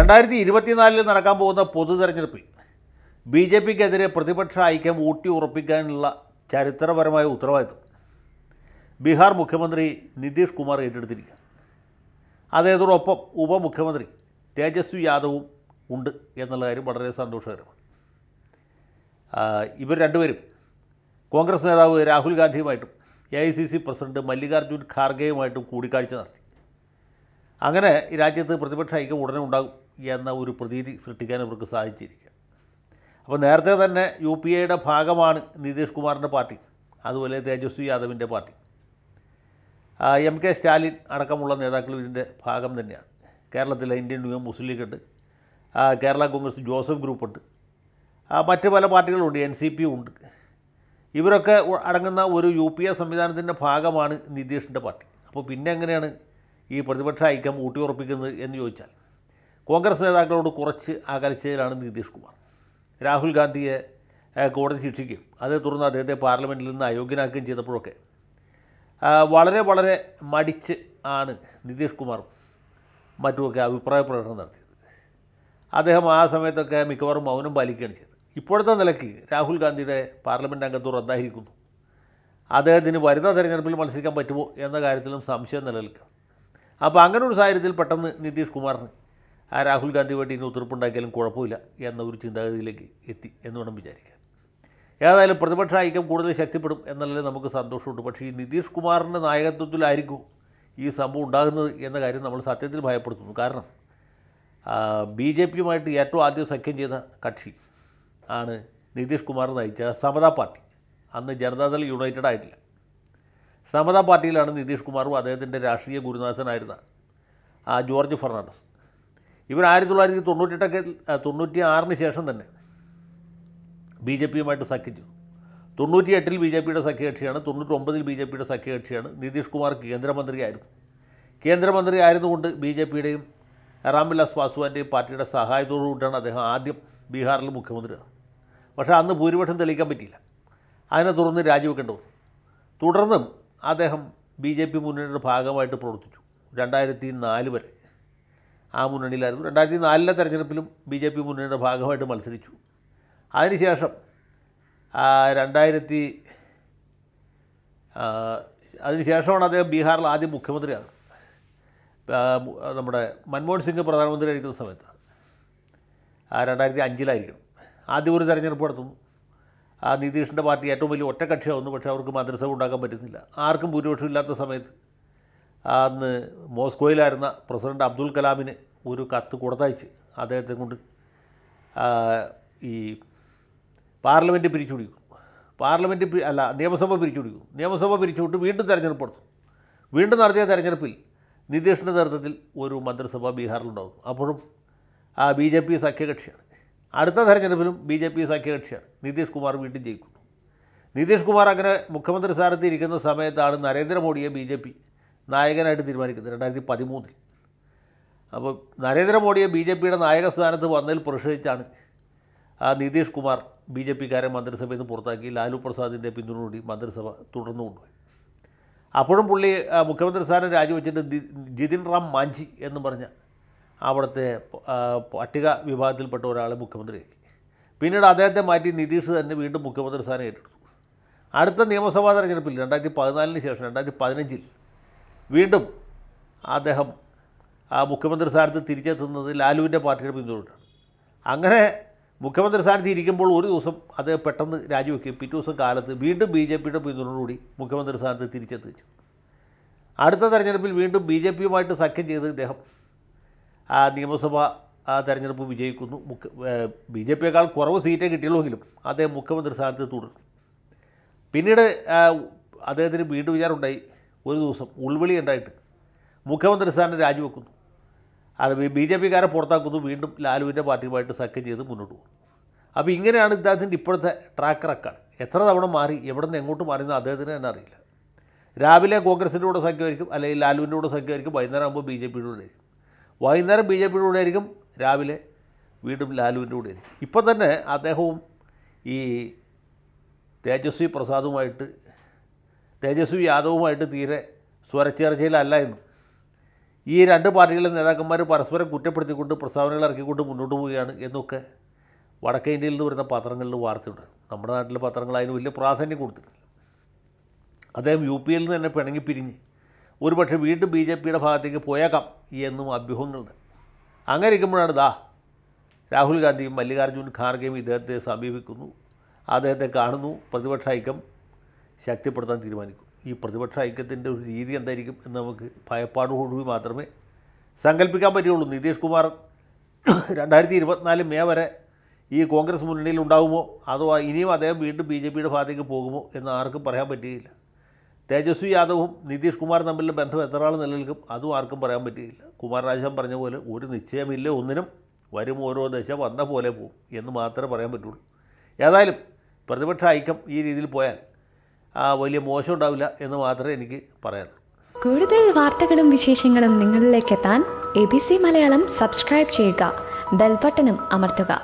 രണ്ടായിരത്തി ഇരുപത്തിനാലിൽ നടക്കാൻ പോകുന്ന പൊതു തെരഞ്ഞെടുപ്പിൽ ബി ജെ പിക്കെതിരെ പ്രതിപക്ഷ ഐക്യം ഊട്ടി ഉറപ്പിക്കാനുള്ള ചരിത്രപരമായ ഉത്തരവാദിത്വം ബീഹാർ മുഖ്യമന്ത്രി നിതീഷ് കുമാർ ഏറ്റെടുത്തിരിക്കുക അദ്ദേഹത്തോടൊപ്പം ഉപമുഖ്യമന്ത്രി തേജസ്വി യാദവും ഉണ്ട് എന്നുള്ള കാര്യം വളരെ സന്തോഷകരമാണ് ഇവർ രണ്ടുപേരും കോൺഗ്രസ് നേതാവ് രാഹുൽ ഗാന്ധിയുമായിട്ടും A I C C president Mallikarjun ഖാർഗെയുമായിട്ടും കൂടിക്കാഴ്ച നടത്തി അങ്ങനെ രാജ്യത്ത് പ്രതിപക്ഷ ഐക്യം ഉടനെ ഉണ്ടാകും എന്ന ഒരു പ്രതീതി സൃഷ്ടിക്കാൻ ഇവർക്ക് സാധിച്ചിരിക്കുക അപ്പോൾ നേരത്തെ തന്നെ യു പി എയുടെ ഭാഗമാണ് നിതീഷ് കുമാറിൻ്റെ പാർട്ടി അതുപോലെ തേജസ്വി യാദവിൻ്റെ പാർട്ടി എം കെ സ്റ്റാലിൻ അടക്കമുള്ള നേതാക്കൾ ഇതിൻ്റെ ഭാഗം തന്നെയാണ് കേരളത്തിലെ ഇന്ത്യൻ യൂണിയൻ മുസ്ലിം ലീഗ് ഉണ്ട് കേരള കോൺഗ്രസ് ജോസഫ് ഗ്രൂപ്പുണ്ട് മറ്റ് പല പാർട്ടികളുണ്ട് എൻ സി പി ഉണ്ട് ഇവരൊക്കെ അടങ്ങുന്ന ഒരു യു പി എ സംവിധാനത്തിൻ്റെ ഭാഗമാണ് നിതീഷിൻ്റെ പാർട്ടി അപ്പോൾ പിന്നെ എങ്ങനെയാണ് ഈ പ്രതിപക്ഷ ഐക്യം ഊട്ടിയുറപ്പിക്കുന്നത് എന്ന് ചോദിച്ചാൽ കോൺഗ്രസ് നേതാക്കളോട് കുറച്ച് അകൽച്ചയിലാണ് നിതീഷ് കുമാർ രാഹുൽ ഗാന്ധിയെ കോടതി ശിക്ഷിക്കും അതേ തുടർന്ന് അദ്ദേഹത്തെ പാർലമെൻറ്റിൽ നിന്ന് അയോഗ്യനാക്കുകയും ചെയ്തപ്പോഴൊക്കെ വളരെ വളരെ മടിച്ച് ആണ് നിതീഷ് കുമാർ മറ്റുമൊക്കെ അഭിപ്രായ പ്രകടനം നടത്തിയത് അദ്ദേഹം ആ സമയത്തൊക്കെ മിക്കവാറും മൗനം പാലിക്കുകയാണ് ചെയ്തത് ഇപ്പോഴത്തെ നിലയ്ക്ക് രാഹുൽ ഗാന്ധിയുടെ പാർലമെൻറ്റ് അംഗത്വം റദ്ദായിരിക്കുന്നു അദ്ദേഹത്തിന് വരുന്ന തെരഞ്ഞെടുപ്പിൽ മത്സരിക്കാൻ പറ്റുമോ എന്ന കാര്യത്തിലും സംശയം നിലനിൽക്കുക അപ്പോൾ അങ്ങനെ ഒരു സാഹചര്യത്തിൽ പെട്ടെന്ന് നിതീഷ് കുമാറിന് ആ രാഹുൽ ഗാന്ധി വേണ്ടി ഇനി ഉത്തർപ്പുണ്ടാക്കിയാലും കുഴപ്പമില്ല എന്ന ഒരു ചിന്താഗതിയിലേക്ക് എത്തി എന്ന് വേണം വിചാരിക്കാൻ ഏതായാലും പ്രതിപക്ഷ ഐക്യം കൂടുതൽ ശക്തിപ്പെടും എന്നല്ലേ നമുക്ക് സന്തോഷമുണ്ട് പക്ഷേ ഈ നിതീഷ് കുമാറിൻ്റെ നായകത്വത്തിലായിരിക്കും ഈ സംഭവം ഉണ്ടാകുന്നത് എന്ന കാര്യം നമ്മൾ സത്യത്തിൽ ഭയപ്പെടുത്തുന്നു കാരണം ബി ജെ പിയുമായിട്ട് ഏറ്റവും ആദ്യം സഖ്യം ചെയ്ത കക്ഷി ആണ് നിതീഷ് കുമാർ നയിച്ച സമതാ പാർട്ടി അന്ന് ജനതാദൾ യുണൈറ്റഡ് ആയിട്ടില്ല സമതാ പാർട്ടിയിലാണ് നിതീഷ് കുമാറും അദ്ദേഹത്തിൻ്റെ രാഷ്ട്രീയ ഗുരുനാഥനായിരുന്ന ആ ജോർജ് ഫെർണാണ്ടസ് ഇവർ ആയിരത്തി തൊള്ളായിരത്തി തൊണ്ണൂറ്റെട്ടൊക്കെ തൊണ്ണൂറ്റി ആറിന് ശേഷം തന്നെ ബി ജെ പിയുമായിട്ട് സഖ്യിച്ചു തൊണ്ണൂറ്റി എട്ടിൽ ബി ജെ പിയുടെ സഖ്യകക്ഷിയാണ് ഒമ്പതിൽ ബി ജെ പിയുടെ സഖ്യകക്ഷിയാണ് നിതീഷ് കുമാർ കേന്ദ്രമന്ത്രിയായിരുന്നു കേന്ദ്രമന്ത്രി ആയിരുന്നുകൊണ്ട് ബി ജെ പിയുടെയും റാംവിലാസ് പാസ്വാൻ്റെയും പാർട്ടിയുടെ സഹായത്തോടു കൂടിയാണ് അദ്ദേഹം ആദ്യം ബീഹാറിൽ മുഖ്യമന്ത്രി പക്ഷേ അന്ന് ഭൂരിപക്ഷം തെളിയിക്കാൻ പറ്റിയില്ല അതിനെ തുടർന്ന് രാജിവെക്കേണ്ടി വന്നു തുടർന്നും അദ്ദേഹം ബി ജെ പി മുന്നണിയുടെ ഭാഗമായിട്ട് പ്രവർത്തിച്ചു രണ്ടായിരത്തി നാല് വരെ ആ മുന്നണിയിലായിരുന്നു രണ്ടായിരത്തി നാലിലെ തെരഞ്ഞെടുപ്പിലും ബി ജെ പി മുന്നണിയുടെ ഭാഗമായിട്ട് മത്സരിച്ചു അതിനുശേഷം രണ്ടായിരത്തി അതിനുശേഷമാണ് അദ്ദേഹം ബീഹാറിൽ ആദ്യം മുഖ്യമന്ത്രിയാണ് നമ്മുടെ മൻമോഹൻ സിംഗ് പ്രധാനമന്ത്രി ആയിരിക്കുന്ന സമയത്ത് രണ്ടായിരത്തി അഞ്ചിലായിരിക്കണം ആദ്യം ഒരു തെരഞ്ഞെടുപ്പ് നടത്തുന്നു ആ നിതീഷിൻ്റെ പാർട്ടി ഏറ്റവും വലിയ ഒറ്റക്കക്ഷിയാവുന്നു പക്ഷേ അവർക്ക് മന്ത്രിസഭ ഉണ്ടാക്കാൻ പറ്റുന്നില്ല ആർക്കും ഭൂരിപക്ഷം ഇല്ലാത്ത സമയത്ത് അന്ന് മോസ്കോയിലായിരുന്ന പ്രസിഡന്റ് അബ്ദുൽ കലാമിന് ഒരു കത്ത് കൊടുത്തയച്ച് അദ്ദേഹത്തെ കൊണ്ട് ഈ പാർലമെൻറ്റ് പിരിച്ചുപിടിക്കും പാർലമെൻറ്റ് അല്ല നിയമസഭ പിരിച്ചുപിടിക്കും നിയമസഭ പിരിച്ചുവിട്ട് വീണ്ടും തെരഞ്ഞെടുപ്പ് വീണ്ടും നടത്തിയ തെരഞ്ഞെടുപ്പിൽ നിതീഷിൻ്റെ നേതൃത്വത്തിൽ ഒരു മന്ത്രിസഭ ബീഹാറിലുണ്ടാകും അപ്പോഴും ആ ബി ജെ പി സഖ്യകക്ഷിയാണ് അടുത്ത തെരഞ്ഞെടുപ്പിലും ബി ജെ പി സഖ്യകക്ഷിയാണ് നിതീഷ് കുമാർ വീണ്ടും ജയിക്കുന്നു നിതീഷ് കുമാർ അങ്ങനെ മുഖ്യമന്ത്രി സ്ഥാനത്ത് ഇരിക്കുന്ന സമയത്താണ് നരേന്ദ്രമോദിയെ ബി ജെ പി നായകനായിട്ട് തീരുമാനിക്കുന്നത് രണ്ടായിരത്തി പതിമൂന്നിൽ അപ്പോൾ നരേന്ദ്രമോദിയെ ബി ജെ പിയുടെ നായക സ്ഥാനത്ത് വന്നതിൽ പ്രതിഷേധിച്ചാണ് ആ നിതീഷ് കുമാർ ബി ജെ പിക്കാരെ മന്ത്രിസഭയിൽ നിന്ന് പുറത്താക്കി ലാലു പ്രസാദിൻ്റെ പിന്തുണയോടി മന്ത്രിസഭ തുടർന്നു കൊണ്ടുപോയി അപ്പോഴും പുള്ളി മുഖ്യമന്ത്രി സ്ഥാനം രാജിവെച്ചിട്ട് ജിതിൻ റാം മാഞ്ചി എന്ന് പറഞ്ഞ അവിടുത്തെ പട്ടിക വിഭാഗത്തിൽപ്പെട്ട ഒരാളെ മുഖ്യമന്ത്രിയാക്കി പിന്നീട് അദ്ദേഹത്തെ മാറ്റി നിതീഷ് തന്നെ വീണ്ടും മുഖ്യമന്ത്രി സ്ഥാനം ഏറ്റെടുത്തു അടുത്ത നിയമസഭാ തെരഞ്ഞെടുപ്പിൽ രണ്ടായിരത്തി പതിനാലിന് ശേഷം രണ്ടായിരത്തി പതിനഞ്ചിൽ വീണ്ടും അദ്ദേഹം ആ മുഖ്യമന്ത്രി സ്ഥാനത്ത് തിരിച്ചെത്തുന്നത് ലാലുവിൻ്റെ പാർട്ടിയുടെ പിന്തുണയാണ് അങ്ങനെ മുഖ്യമന്ത്രി സ്ഥാനത്ത് ഇരിക്കുമ്പോൾ ഒരു ദിവസം അദ്ദേഹം പെട്ടെന്ന് രാജിവെക്കുകയും പിറ്റേ ദിവസം കാലത്ത് വീണ്ടും ബി ജെ പിയുടെ പിന്തുണയോടുകൂടി മുഖ്യമന്ത്രി സ്ഥാനത്ത് തിരിച്ചെത്തിച്ചു അടുത്ത തെരഞ്ഞെടുപ്പിൽ വീണ്ടും ബി ജെ പിയുമായിട്ട് സഖ്യം ചെയ്ത് ഇദ്ദേഹം ആ നിയമസഭ ആ തെരഞ്ഞെടുപ്പ് വിജയിക്കുന്നു മുഖ്യ ബി ജെ പിയേക്കാൾ കുറവ് സീറ്റേ എങ്കിലും അദ്ദേഹം മുഖ്യമന്ത്രി സ്ഥാനത്ത് തുടരും പിന്നീട് അദ്ദേഹത്തിന് വീണ്ടും വിചാരമുണ്ടായി ഒരു ദിവസം ഉൾവിളി ഉണ്ടായിട്ട് മുഖ്യമന്ത്രി സ്ഥാനം രാജിവെക്കുന്നു അത് ബി ജെ പിക്കാരെ പുറത്താക്കുന്നു വീണ്ടും ലാലുവിൻ്റെ പാർട്ടിയുമായിട്ട് സഖ്യം ചെയ്ത് മുന്നോട്ട് പോകും അപ്പോൾ ഇങ്ങനെയാണ് ഇദ്ദേഹത്തിൻ്റെ ഇപ്പോഴത്തെ ട്രാക്ക് റെക്കാർഡ് എത്ര തവണ മാറി എവിടെ നിന്ന് എങ്ങോട്ട് മാറിയെന്ന് അദ്ദേഹത്തിന് തന്നെ അറിയില്ല രാവിലെ കോൺഗ്രസിൻ്റെ കൂടെ സഖ്യമായിരിക്കും അല്ലെങ്കിൽ ലാലുവിൻ്റെ കൂടെ സഖ്യമായിരിക്കും വൈകുന്നേരം ആകുമ്പോൾ ബി ജെ പിയുടെ കൂടെ ആയിരിക്കും വൈകുന്നേരം ബി ജെ പിയുടെ കൂടെ ആയിരിക്കും രാവിലെ വീണ്ടും ലാലുവിൻ്റെ കൂടെ ആയിരിക്കും ഇപ്പം തന്നെ അദ്ദേഹവും ഈ തേജസ്വി പ്രസാദുമായിട്ട് തേജസ്വി യാദവുമായിട്ട് തീരെ സ്വരച്ചേർച്ചയിലല്ല എന്നും ഈ രണ്ട് പാർട്ടികളിലെ നേതാക്കന്മാർ പരസ്പരം കുറ്റപ്പെടുത്തിക്കൊണ്ട് പ്രസ്താവനകൾ ഇറക്കിക്കൊണ്ട് മുന്നോട്ട് പോവുകയാണ് എന്നൊക്കെ വടക്കേ ഇന്ത്യയിൽ നിന്ന് വരുന്ന പത്രങ്ങളിൽ വാർത്തയുണ്ട് നമ്മുടെ നാട്ടിലെ പത്രങ്ങൾ അതിന് വലിയ പ്രാധാന്യം കൊടുത്തിട്ടില്ല അദ്ദേഹം യു എൽ നിന്ന് തന്നെ പിണങ്ങി പിരിഞ്ഞ് ഒരുപക്ഷെ വീണ്ടും ബി ജെ പിയുടെ ഭാഗത്തേക്ക് പോയേക്കാം എന്നും അഭ്യൂഹങ്ങളുണ്ട് അങ്ങനെ ഇരിക്കുമ്പോഴാണ് ദാ രാഹുൽ ഗാന്ധിയും മല്ലികാർജ്ജുൻ ഖാർഗെയും ഇദ്ദേഹത്തെ സമീപിക്കുന്നു അദ്ദേഹത്തെ കാണുന്നു പ്രതിപക്ഷ ഐക്യം ശക്തിപ്പെടുത്താൻ തീരുമാനിക്കും ഈ പ്രതിപക്ഷ ഐക്യത്തിൻ്റെ ഒരു രീതി എന്തായിരിക്കും എന്ന് നമുക്ക് ഭയപ്പാടോടുകൂടി മാത്രമേ സങ്കല്പിക്കാൻ പറ്റുള്ളൂ നിതീഷ് കുമാർ രണ്ടായിരത്തി ഇരുപത്തിനാല് മേ വരെ ഈ കോൺഗ്രസ് മുന്നണിയിൽ ഉണ്ടാകുമോ അതോ ഇനിയും അദ്ദേഹം വീണ്ടും ബി ജെ പിയുടെ ഭാഗത്തേക്ക് പോകുമോ എന്ന് ആർക്കും പറയാൻ പറ്റുകയില്ല തേജസ്വി യാദവും നിതീഷ് കുമാർ തമ്മിലുള്ള ബന്ധം എത്ര ആൾ നിലനിൽക്കും അതും ആർക്കും പറയാൻ പറ്റുകയില്ല കുമാർ രാജൻ പറഞ്ഞ പോലെ ഒരു നിശ്ചയമില്ല ഒന്നിനും വരും ഓരോ ദശ വന്ന പോലെ പോകും എന്ന് മാത്രമേ പറയാൻ പറ്റുള്ളൂ ഏതായാലും പ്രതിപക്ഷ ഐക്യം ഈ രീതിയിൽ പോയാൽ വലിയ മോശം ഉണ്ടാവില്ല എന്ന് മാത്രമേ എനിക്ക് പറയാനുള്ളൂ കൂടുതൽ വാർത്തകളും വിശേഷങ്ങളും നിങ്ങളിലേക്ക് എത്താൻ A B C Malayalam subscribe ചെയ്യുക ബെൽബട്ടനും അമർത്തുക